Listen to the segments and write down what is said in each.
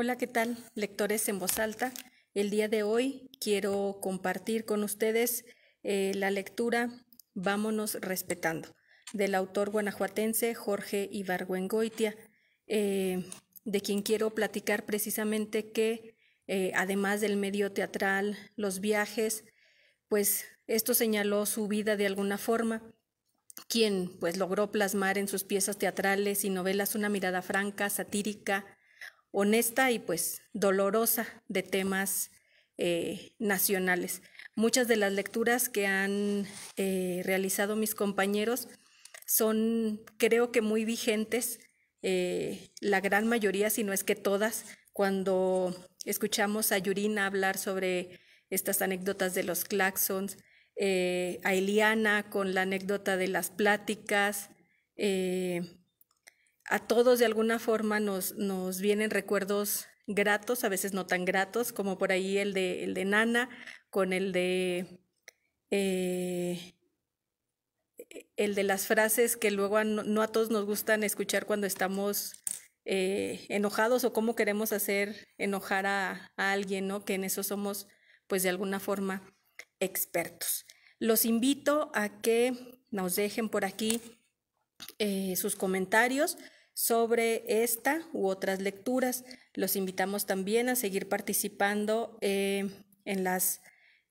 Hola, ¿qué tal? Lectores en voz alta. El día de hoy quiero compartir con ustedes eh, la lectura Vámonos respetando del autor guanajuatense Jorge Ibargüengoitia, eh, de quien quiero platicar precisamente que, eh, además del medio teatral, los viajes, pues esto señaló su vida de alguna forma quien pues logró plasmar en sus piezas teatrales y novelas una mirada franca, satírica, honesta y pues dolorosa de temas eh, nacionales. Muchas de las lecturas que han eh, realizado mis compañeros son creo que muy vigentes, eh, la gran mayoría, si no es que todas, cuando escuchamos a Yurina hablar sobre estas anécdotas de los claxons, a Eliana con la anécdota de las pláticas, a todos de alguna forma nos, vienen recuerdos gratos, a veces no tan gratos, como por ahí el de, el de Nana, con el de... Eh, el de las frases que luego no a todos nos gustan escuchar cuando estamos eh, enojados o cómo queremos hacer enojar a, alguien, Que en eso somos, pues de alguna forma, expertos. Los invito a que nos dejen por aquí eh, sus comentarios sobre esta u otras lecturas. Los invitamos también a seguir participando eh, en, las,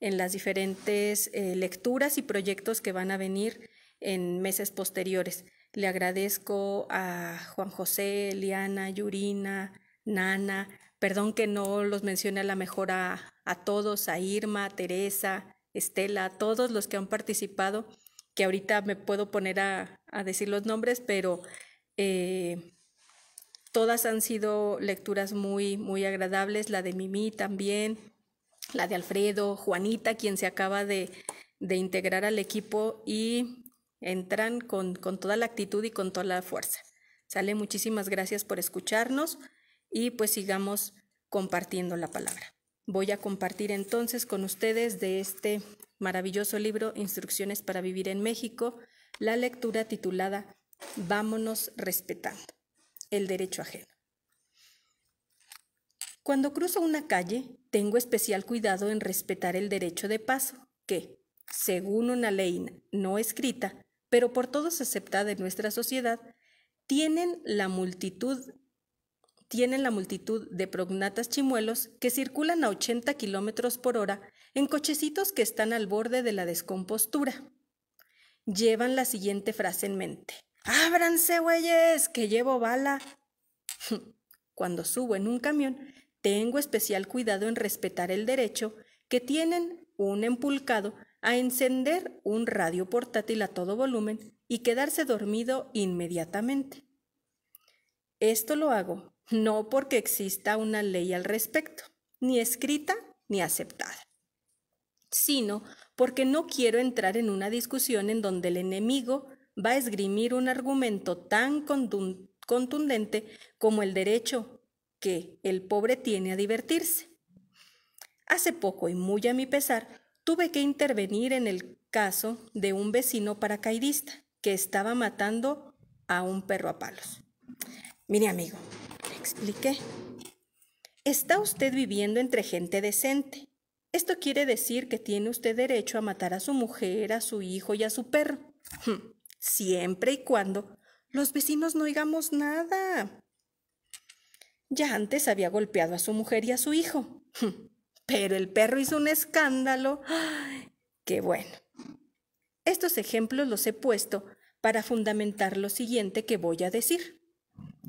en, las, diferentes eh, lecturas y proyectos que van a venir en meses posteriores. Le agradezco a Juan José, Liana, Yurina, Nana, perdón que no los mencione a la mejor a, todos, a Irma, Teresa, Estela, a todos los que han participado, que ahorita me puedo poner a, a decir los nombres, pero eh, todas han sido lecturas muy, muy agradables, la de Mimi también, la de Alfredo, Juanita, quien se acaba de, integrar al equipo y entran con, con, toda la actitud y con toda la fuerza. Sale, muchísimas gracias por escucharnos y pues sigamos compartiendo la palabra. Voy a compartir entonces con ustedes de este maravilloso libro, Instrucciones para Vivir en México, la lectura titulada Vámonos respetando el derecho ajeno. Cuando cruzo una calle, tengo especial cuidado en respetar el derecho de paso, que, según una ley no escrita, pero por todos aceptada en nuestra sociedad, tienen la multitud tienen la multitud de prognatas chimuelos que circulan a 80 kilómetros por hora en cochecitos que están al borde de la descompostura. Llevan la siguiente frase en mente. Ábranse, güeyes, que llevo bala. Cuando subo en un camión, tengo especial cuidado en respetar el derecho que tienen un empulcado a encender un radio portátil a todo volumen y quedarse dormido inmediatamente. Esto lo hago no porque exista una ley al respecto, ni escrita ni aceptada, sino porque no quiero entrar en una discusión en donde el enemigo va a esgrimir un argumento tan contundente como el derecho que el pobre tiene a divertirse. Hace poco y muy a mi pesar, tuve que intervenir en el caso de un vecino paracaidista que estaba matando a un perro a palos. Mire amigo, le expliqué. Está usted viviendo entre gente decente. Esto quiere decir que tiene usted derecho a matar a su mujer, a su hijo y a su perro. Hmm siempre y cuando los vecinos no oigamos nada. Ya antes había golpeado a su mujer y a su hijo, pero el perro hizo un escándalo. ¡Qué bueno! Estos ejemplos los he puesto para fundamentar lo siguiente que voy a decir.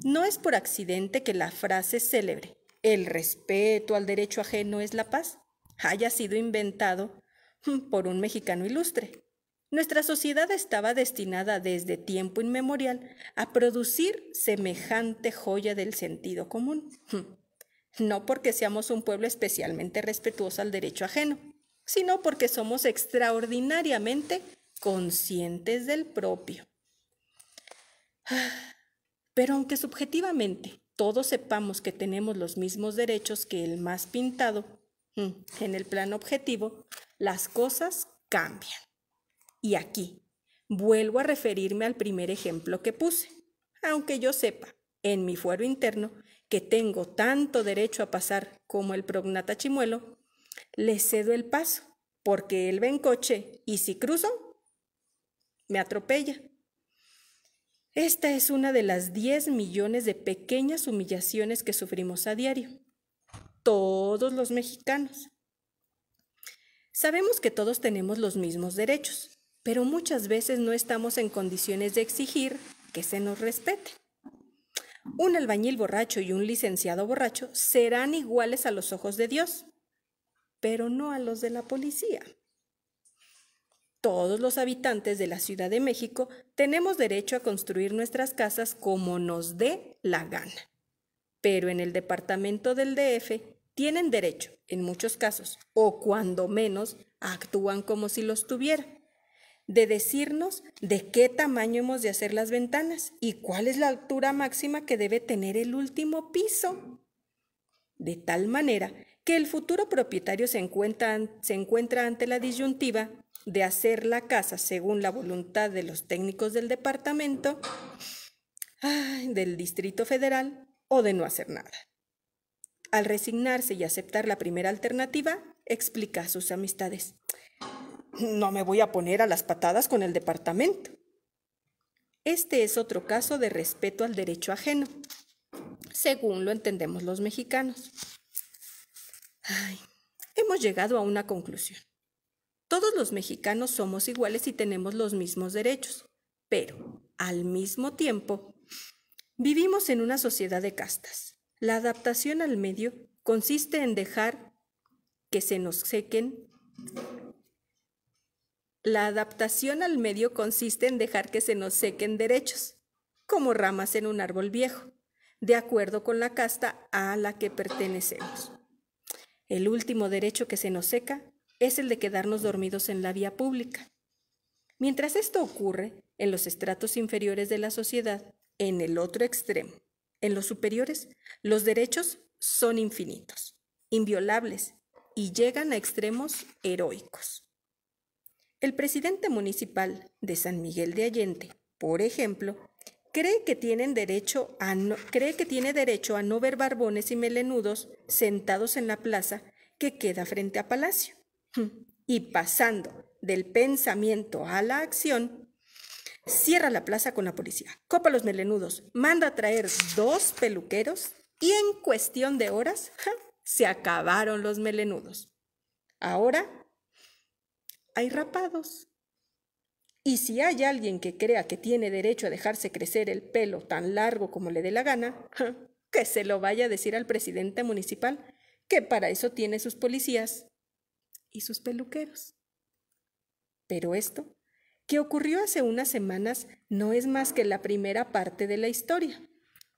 No es por accidente que la frase célebre, el respeto al derecho ajeno es la paz, haya sido inventado por un mexicano ilustre. Nuestra sociedad estaba destinada desde tiempo inmemorial a producir semejante joya del sentido común. No porque seamos un pueblo especialmente respetuoso al derecho ajeno, sino porque somos extraordinariamente conscientes del propio. Pero aunque subjetivamente todos sepamos que tenemos los mismos derechos que el más pintado, mm, en el plano objetivo, las cosas cambian y aquí. Vuelvo a referirme al primer ejemplo que puse, aunque yo sepa, en mi fuero interno, que tengo tanto derecho a pasar como el prognata chimuelo, le cedo el paso, porque él ve en coche y si cruzo, me atropella. Esta es una de las 10 millones de pequeñas humillaciones que sufrimos a diario, todos los mexicanos. Sabemos que todos tenemos los mismos derechos, pero muchas veces no estamos en condiciones de exigir que se nos respete. Un albañil borracho y un licenciado borracho serán iguales a los ojos de Dios, pero no a los de la policía. Todos los habitantes de la Ciudad de México tenemos derecho a construir nuestras casas como nos dé la gana. Pero en el departamento del DF tienen derecho, en muchos casos, o cuando menos, actúan como si los tuvieran de decirnos de qué tamaño hemos de hacer las ventanas y cuál es la altura máxima que debe tener el último piso. De tal manera que el futuro propietario se encuentra, se encuentra ante la disyuntiva de hacer la casa según la voluntad de los técnicos del departamento, del Distrito Federal o de no hacer nada. Al resignarse y aceptar la primera alternativa, explica a sus amistades. No me voy a poner a las patadas con el departamento. Este es otro caso de respeto al derecho ajeno, según lo entendemos los mexicanos. Ay, hemos llegado a una conclusión. Todos los mexicanos somos iguales y tenemos los mismos derechos, pero al mismo tiempo vivimos en una sociedad de castas. La adaptación al medio consiste en dejar que se nos sequen la adaptación al medio consiste en dejar que se nos sequen derechos, como ramas en un árbol viejo, de acuerdo con la casta a la que pertenecemos. El último derecho que se nos seca es el de quedarnos dormidos en la vía pública. Mientras esto ocurre, en los estratos inferiores de la sociedad, en el otro extremo, en los superiores, los derechos son infinitos, inviolables y llegan a extremos heroicos. El presidente municipal de San Miguel de Allende, por ejemplo, cree que, tiene derecho a no ver barbones y melenudos sentados en la plaza que queda frente a Palacio. Y pasando del pensamiento a la acción, cierra la plaza con la policía, copa los melenudos, manda a traer dos peluqueros y en cuestión de horas se acabaron los melenudos. Ahora hay rapados. Y si hay alguien que crea que tiene derecho a dejarse crecer el pelo tan largo como le dé la gana, que se lo vaya a decir al presidente municipal, que para eso tiene sus policías y sus peluqueros. Pero esto, que ocurrió hace unas semanas, no es más que la primera parte de la historia.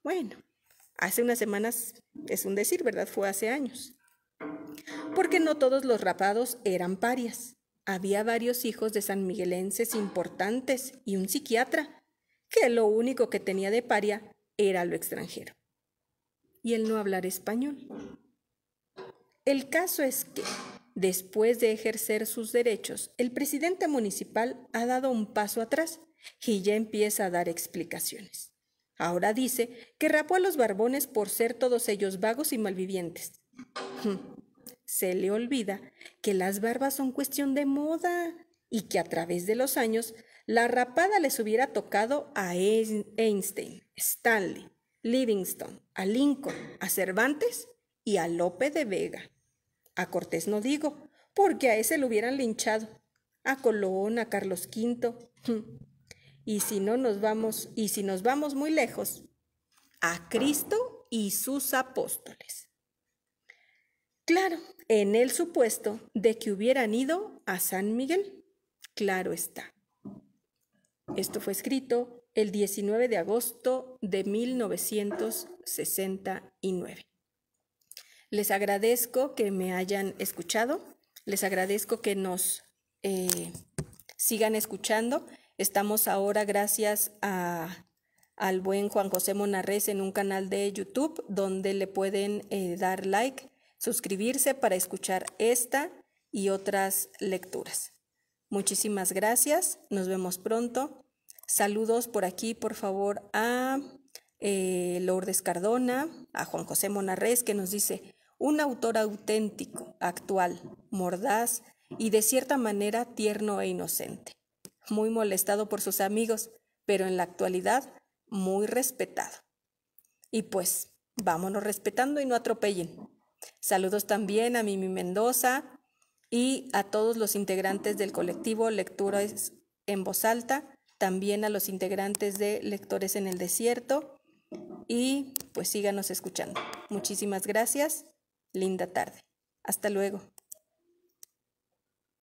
Bueno, hace unas semanas es un decir, ¿verdad? Fue hace años. Porque no todos los rapados eran parias. Había varios hijos de sanmiguelenses importantes y un psiquiatra, que lo único que tenía de paria era lo extranjero. Y el no hablar español. El caso es que, después de ejercer sus derechos, el presidente municipal ha dado un paso atrás y ya empieza a dar explicaciones. Ahora dice que rapó a los barbones por ser todos ellos vagos y malvivientes. Hmm se le olvida que las barbas son cuestión de moda y que a través de los años la rapada les hubiera tocado a Einstein, Stanley, Livingstone, a Lincoln, a Cervantes y a Lope de Vega. A Cortés no digo, porque a ese lo hubieran linchado, a Colón, a Carlos V. Y si no nos vamos, y si nos vamos muy lejos, a Cristo y sus apóstoles. Claro, en el supuesto de que hubieran ido a San Miguel. Claro está. Esto fue escrito el 19 de agosto de 1969. Les agradezco que me hayan escuchado, les agradezco que nos eh, sigan escuchando. Estamos ahora gracias al buen Juan José Monarres en un canal de YouTube donde le pueden eh, dar like suscribirse para escuchar esta y otras lecturas. Muchísimas gracias, nos vemos pronto. Saludos por aquí, por favor, a eh, Lourdes Cardona, a Juan José Monarres, que nos dice, un autor auténtico, actual, mordaz y de cierta manera tierno e inocente, muy molestado por sus amigos, pero en la actualidad muy respetado. Y pues, vámonos respetando y no atropellen. Saludos también a Mimi Mendoza y a todos los integrantes del colectivo Lecturas en Voz Alta, también a los integrantes de Lectores en el Desierto y pues síganos escuchando. Muchísimas gracias. Linda tarde. Hasta luego.